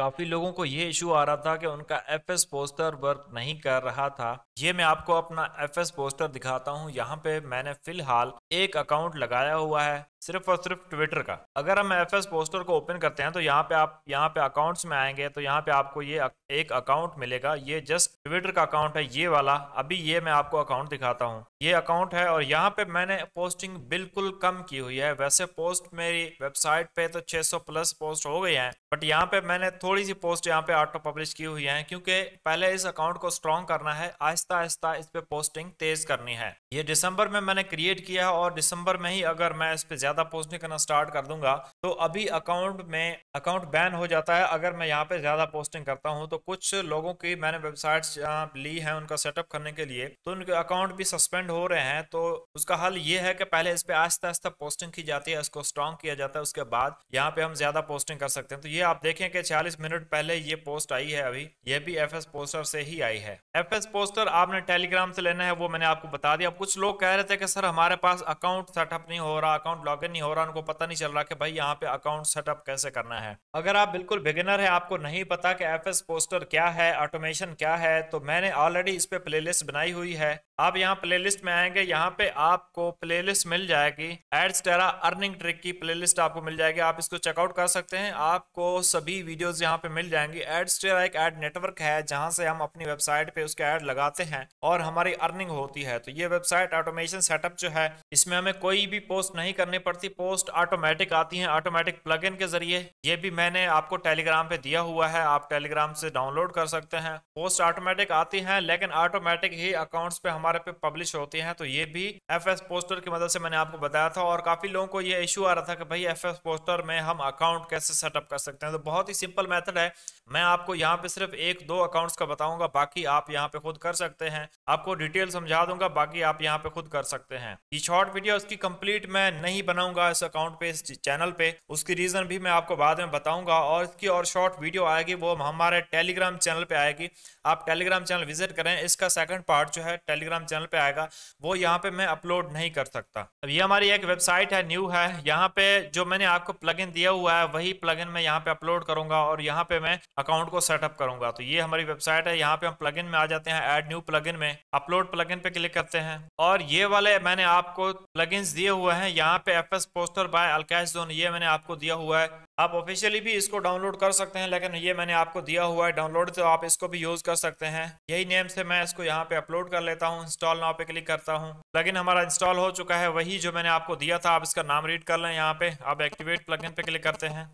काफ़ी लोगों को ये इशू आ रहा था कि उनका एफ एस पोस्टर वर्क नहीं कर रहा था ये मैं आपको अपना एफ एस पोस्टर दिखाता हूँ यहाँ पे मैंने फिलहाल एक अकाउंट लगाया हुआ है सिर्फ और सिर्फ ट्विटर का अगर हम एफ एस पोस्टर को ओपन करते हैं तो यहाँ पे आप यहाँ पे अकाउंट्स में आएंगे तो यहाँ पे आपको ये एक अकाउंट मिलेगा ये जस्ट ट्विटर का अकाउंट है ये वाला अभी ये मैं आपको अकाउंट दिखाता हूँ ये अकाउंट है और यहाँ पे मैंने पोस्टिंग बिल्कुल कम की हुई है वैसे पोस्ट मेरी वेबसाइट पे तो 600 प्लस पोस्ट हो गई है बट यहाँ पे मैंने थोड़ी सी पोस्ट यहाँ पे ऑटो पब्लिश की हुई है क्योंकि पहले इस अकाउंट को स्ट्रॉन्ग करना है आहिस्ता आहिस्ता इस पे पोस्टिंग तेज करनी है ये दिसंबर में मैंने क्रिएट किया है और दिसंबर में ही अगर मैं इस पे ज्यादा पोस्टिंग करना स्टार्ट कर दूंगा तो अभी अकाउंट में अकाउंट बैन हो जाता है अगर मैं यहाँ पे ज्यादा पोस्टिंग करता हूँ तो कुछ लोगों की मैंने वेबसाइट ली है उनका सेटअप करने के लिए तो उनके अकाउंट भी सस्पेंड डिपेंड हो रहे हैं तो उसका हल ये है कि पहले इस पर आस्ता आस्ता पोस्टिंग की जाती है इसको स्ट्रॉन्ग किया जाता है उसके बाद यहाँ पे हम ज्यादा पोस्टिंग कर सकते हैं तो ये आप देखें कि छियालीस मिनट पहले ये पोस्ट आई है अभी ये भी एफ पोस्टर से ही आई है एफ पोस्टर आपने टेलीग्राम से लेना है वो मैंने आपको बता दिया कुछ लोग कह रहे थे कि सर हमारे पास अकाउंट सेटअप नहीं हो रहा अकाउंट लॉग नहीं हो रहा उनको पता नहीं चल रहा कि भाई यहाँ पे अकाउंट सेटअप कैसे करना है अगर आप बिल्कुल बिगिनर है आपको नहीं पता कि एफ पोस्टर क्या है ऑटोमेशन क्या है तो मैंने ऑलरेडी इस पे प्लेलिस्ट बनाई हुई है आप यहाँ प्लेलिस्ट में आएंगे यहाँ पे आपको प्लेलिस्ट मिल जाएगी एड्स टेरा अर्निंग ट्रिक की प्लेलिस्ट आपको मिल जाएगी आप इसको चेकआउट कर सकते हैं आपको सभी वीडियोस यहाँ पे मिल जाएंगी एड्स टेरा एक एड नेटवर्क है जहाँ से हम अपनी वेबसाइट पे उसके एड लगाते हैं और हमारी अर्निंग होती है तो ये वेबसाइट ऑटोमेशन सेटअप जो है इसमें हमें कोई भी पोस्ट नहीं करनी पड़ती पोस्ट ऑटोमेटिक आती है ऑटोमेटिक प्लग के जरिए ये भी मैंने आपको टेलीग्राम पे दिया हुआ है आप टेलीग्राम से डाउनलोड कर सकते हैं पोस्ट ऑटोमेटिक आती है लेकिन ऑटोमेटिक ही अकाउंट्स पे हम हमारे पे पब्लिश होती हैं तो ये भी एफ एस पोस्टर की मदद से मैंने आपको बताया था और काफी लोगों को ये इशू आ रहा था कि भाई एफ एस पोस्टर में हम अकाउंट कैसे सेटअप कर सकते हैं तो बहुत ही सिंपल मेथड है मैं आपको यहाँ पे सिर्फ एक दो अकाउंट्स का बताऊंगा बाकी आप यहाँ पे खुद कर सकते हैं आपको डिटेल समझा दूंगा बाकी आप यहाँ पे खुद कर सकते हैं ये शॉर्ट वीडियो उसकी कंप्लीट मैं नहीं बनाऊंगा इस अकाउंट पे इस चैनल पे उसकी रीजन भी मैं आपको बाद में बताऊंगा और इसकी और शॉर्ट वीडियो आएगी वो हमारे टेलीग्राम चैनल पे आएगी आप टेलीग्राम चैनल विजिट करें इसका सेकंड पार्ट जो है टेलीग्राम टेलीग्राम चैनल पे आएगा वो यहाँ पे मैं अपलोड नहीं कर सकता अब ये हमारी एक वेबसाइट है न्यू है यहाँ पे जो मैंने आपको प्लग दिया हुआ है वही प्लग मैं यहाँ पे अपलोड करूंगा और यहाँ पे मैं अकाउंट को सेटअप करूंगा तो ये हमारी वेबसाइट है यहाँ पे हम प्लग में आ जाते हैं add new plugin upload plug पे क्लिक करते हैं और ये वाले मैंने आपको प्लग दिए हुए हैं यहाँ पे एफ पोस्टर बाय अलकैश जोन ये मैंने आपको दिया हुआ है आप ऑफिशियली भी इसको डाउनलोड कर सकते हैं लेकिन ये मैंने आपको दिया हुआ है डाउनलोड तो आप इसको भी यूज़ कर सकते हैं यही नेम से मैं इसको यहाँ पे अपलोड कर लेता हूँ इंस्टॉल नाव पे क्लिक करता हूँ लेकिन हमारा इंस्टॉल हो चुका है वही जो मैंने आपको दिया था आप इसका नाम रीड कर लें यहाँ पे आप एक्टिवेट प्लगइन पे क्लिक करते हैं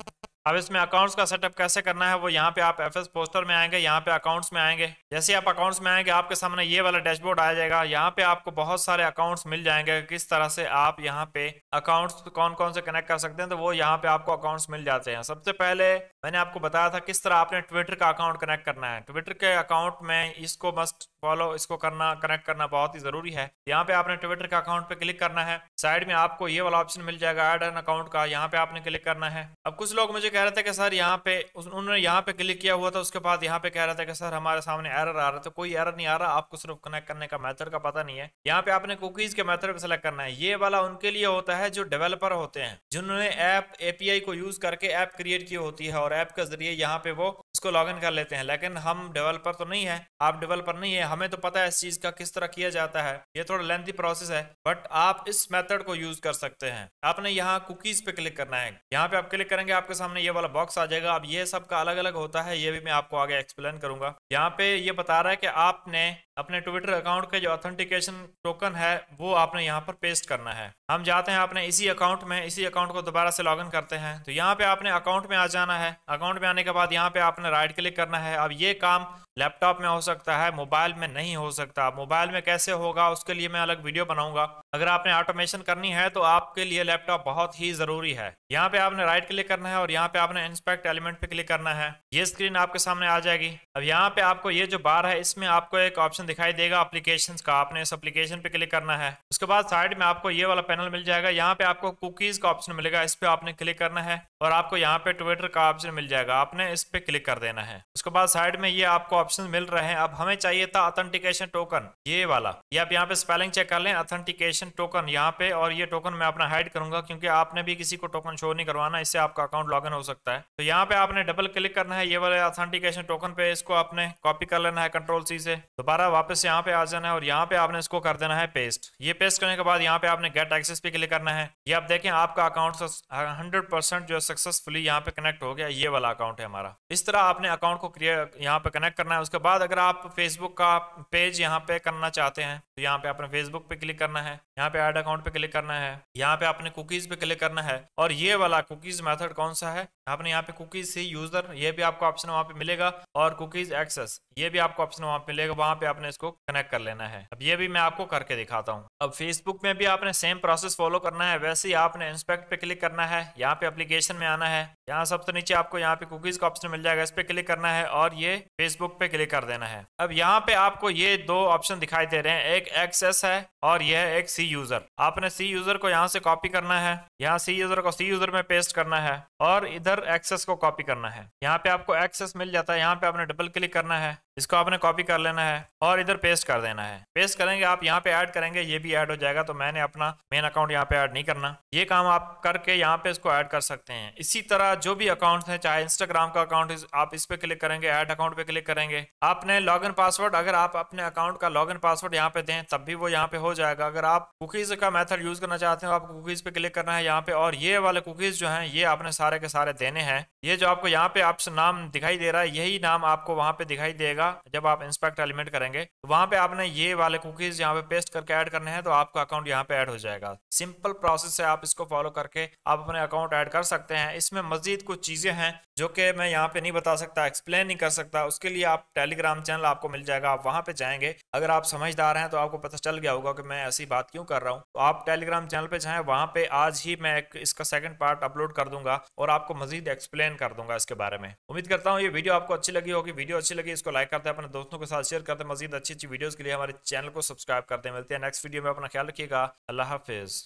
अब इसमें अकाउंट्स का सेटअप कैसे करना है वो यहाँ पे आप एफ एस पोस्टर में आएंगे यहाँ पे अकाउंट्स में आएंगे जैसे आप अकाउंट्स में आएंगे आपके सामने ये वाला डैशबोर्ड आ जाएगा यहाँ पे आपको बहुत सारे अकाउंट्स मिल जाएंगे किस तरह से आप यहाँ पे अकाउंट्स कौन कौन से कनेक्ट कर सकते हैं तो वो यहाँ पे आपको अकाउंट्स मिल जाते हैं सबसे पहले मैंने आपको बताया था किस तरह आपने ट्विटर का अकाउंट कनेक्ट करना है ट्विटर के अकाउंट में इसको मस्ट फॉलो इसको करना कनेक्ट करना बहुत ही जरूरी है यहाँ पे आपने ट्विटर का अकाउंट पे क्लिक करना है साइड में आपको ये वाला ऑप्शन मिल जाएगा एड एन अकाउंट का यहाँ पे आपने क्लिक करना है अब कुछ लोग मुझे कह रहा था कि सर यहाँ पे उन्होंने यहाँ पे क्लिक किया हुआ था उसके बाद यहाँ पे कह रहा था कि सर हमारे सामने एरर आ रहा था तो कोई एरर नहीं आ रहा आपको सिर्फ कनेक्ट करने का मेथड का पता नहीं है यहाँ पे आपने कुकीज के मेथड पे सेलेक्ट करना है ये वाला उनके लिए होता है जो डेवलपर होते हैं जिन्होंने ऐप एपीआई को यूज करके ऐप क्रिएट की होती है और ऐप के जरिए यहाँ पे वो इसको लॉगिन कर लेते हैं लेकिन हम डेवलपर तो नहीं है आप डेवलपर नहीं है हमें तो पता है इस चीज का किस तरह किया जाता है ये थोड़ा लेंथी प्रोसेस है बट आप इस मेथड को यूज कर सकते हैं आपने यहाँ कुकीज पे क्लिक करना है यहाँ पे आप क्लिक करेंगे आपके सामने ये वाला बॉक्स आ जाएगा अब ये सबका अलग अलग होता है ये भी मैं आपको आगे एक्सप्लेन करूंगा यहाँ पे ये बता रहा है कि आपने अपने ट्विटर अकाउंट का जो ऑथेंटिकेशन टोकन है वो आपने यहाँ पर पेस्ट करना है हम जाते हैं आपने इसी अकाउंट में इसी अकाउंट को दोबारा से लॉगिन करते हैं तो यहाँ पे आपने अकाउंट में आ जाना है अकाउंट में आने के बाद यहाँ पे आपने राइट क्लिक करना है अब ये काम लैपटॉप में हो सकता है मोबाइल में नहीं हो सकता मोबाइल में कैसे होगा उसके लिए मैं अलग वीडियो बनाऊंगा अगर आपने ऑटोमेशन करनी है तो आपके लिए लैपटॉप बहुत ही ज़रूरी है यहाँ पे आपने राइट क्लिक करना है और यहाँ पे आपने इंस्पेक्ट एलिमेंट पे क्लिक करना है ये स्क्रीन आपके सामने आ जाएगी अब यहाँ पे आपको ये जो बार है इसमें आपको एक ऑप्शन दिखाई देगा अप्लीकेशन का आपने इस अप्लीकेशन पे क्लिक करना है उसके बाद साइड में आपको ये वाला पैनल मिल जाएगा यहाँ पे आपको कुकीज़ का ऑप्शन मिलेगा इस पे आपने क्लिक करना है और आपको यहाँ पे ट्विटर का ऑप्शन मिल जाएगा आपने इस पर क्लिक कर देना है उसके बाद साइड में ये आपको ऑप्शन मिल रहे हैं अब हमें चाहिए था ऑथेंटिकेशन टोकन ये वाला ये आप यहाँ पे स्पेलिंग चेक कर लें ऑथेंटिकेशन टोकन यहाँ पे और ये टोकन मैं अपना हाइड करूंगा क्योंकि आपने भी किसी को टोकन शो नहीं करवाना इससे आपका अकाउंट लॉग हो सकता है तो यहाँ पे आपने डबल क्लिक करना है ये वाले ऑथेंटिकेशन टोकन पे इसको आपने कॉपी कर लेना है कंट्रोल सी से दोबारा वापस यहाँ पे आ जाना है और यहाँ पे आपने इसको कर देना है पेस्ट ये पेस्ट करने के बाद यहाँ पे आपने गेट एक्सेस पे क्लिक करना है ये आप देखें आपका अकाउंट हंड्रेड जो सक्सेसफुली यहाँ पे कनेक्ट हो गया ये वाला अकाउंट है हमारा इस तरह आपने अकाउंट को क्रिएट यहाँ पे कनेक्ट करना है उसके बाद अगर आप फेसबुक का पेज यहाँ पे करना चाहते हैं तो यहाँ पे आपने फेसबुक पे क्लिक करना है यहाँ पे एड अकाउंट पे क्लिक करना है यहाँ पे आपने कुकीज पे क्लिक करना है और ये वाला कुकीज मेथड कौन सा है आपने यहाँ पे कुकीज से यूजर ये भी आपको ऑप्शन वहाँ पे मिलेगा और कुकीज एक्सेस ये भी आपको ऑप्शन वहाँ पे मिलेगा वहाँ पे आपने इसको कनेक्ट कर लेना है अब ये भी मैं आपको करके दिखाता हूँ अब फेसबुक में भी आपने सेम प्रोसेस फॉलो करना है वैसे ही आपने इंस्पेक्ट पे क्लिक करना है यहाँ पे अप्लीकेशन में आना है यहाँ सबसे नीचे आपको यहाँ पे कुकीज का ऑप्शन मिल जाएगा इस पे क्लिक करना है और ये फेसबुक पे क्लिक कर देना है अब यहाँ पे आपको ये दो ऑप्शन दिखाई दे रहे हैं एक एक्सेस है और यह है एक सी यूजर आपने सी यूजर को यहाँ से कॉपी करना है यहाँ सी यूजर को सी यूजर में पेस्ट करना है और इधर एक्सेस को कॉपी करना है यहाँ पे आपको एक्सेस मिल जाता है यहाँ पे आपने डबल क्लिक करना है इसको आपने कॉपी कर लेना है और इधर पेस्ट कर देना है पेस्ट करेंगे आप यहाँ पे ऐड करेंगे ये भी ऐड हो जाएगा तो मैंने अपना मेन अकाउंट यहाँ पे ऐड नहीं करना ये काम आप करके यहाँ पे इसको ऐड कर सकते हैं इसी तरह जो भी अकाउंट है चाहे इंस्टाग्राम का अकाउंट आप इस पे क्लिक करेंगे ऐड अकाउंट पे क्लिक करेंगे आपने लॉग इन पासवर्ड अगर आप अपने अकाउंट का लॉग इन पासवर्ड यहाँ पे दें तब भी वो यहाँ पे हो जाएगा अगर आप कुकीज का मेथड यूज करना चाहते हो आपको कुकीज पे क्लिक करना है यहाँ पे और ये वाले कुकीज जो है ये आपने सारे के सारे देने हैं ये जो आपको यहाँ पे आपसे नाम दिखाई दे रहा है यही नाम आपको वहाँ पे दिखाई देगा जब आप इंस्पेक्ट एलिमेंट करेंगे तो वहां पे आपने ये वाले कुकीज यहाँ पे पेस्ट करके ऐड करने हैं तो आपका अकाउंट यहाँ पे ऐड हो जाएगा सिंपल प्रोसेस है आप इसको फॉलो करके आप अपने अकाउंट ऐड कर सकते हैं इसमें मजीद कुछ चीजें हैं जो कि मैं यहाँ पे नहीं बता सकता एक्सप्लेन नहीं कर सकता उसके लिए आप टेलीग्राम चैनल आपको मिल जाएगा आप वहां पे जाएंगे अगर आप समझदार हैं तो आपको पता चल गया होगा कि मैं ऐसी बात क्यों कर रहा हूँ तो आप टेलीग्राम चैनल पे जाएं वहां पे आज ही मैं एक इसका सेकंड पार्ट अपलोड कर दूंगा और आपको मजीद एक्सप्लेन कर दूंगा इसके बारे में उम्मीद करता हूँ ये वीडियो आपको अच्छी लगी होगी वीडियो अच्छी लगी इसको लाइक करते हैं अपने दोस्तों के साथ शेयर करते हैं मजीद अच्छी अच्छी वीडियोज़ के लिए हमारे चैनल को सब्सक्राइब करते हैं मिलते हैं नेक्स्ट वीडियो में अपना ख्याल रखिएगा अल्लाह हाफिज़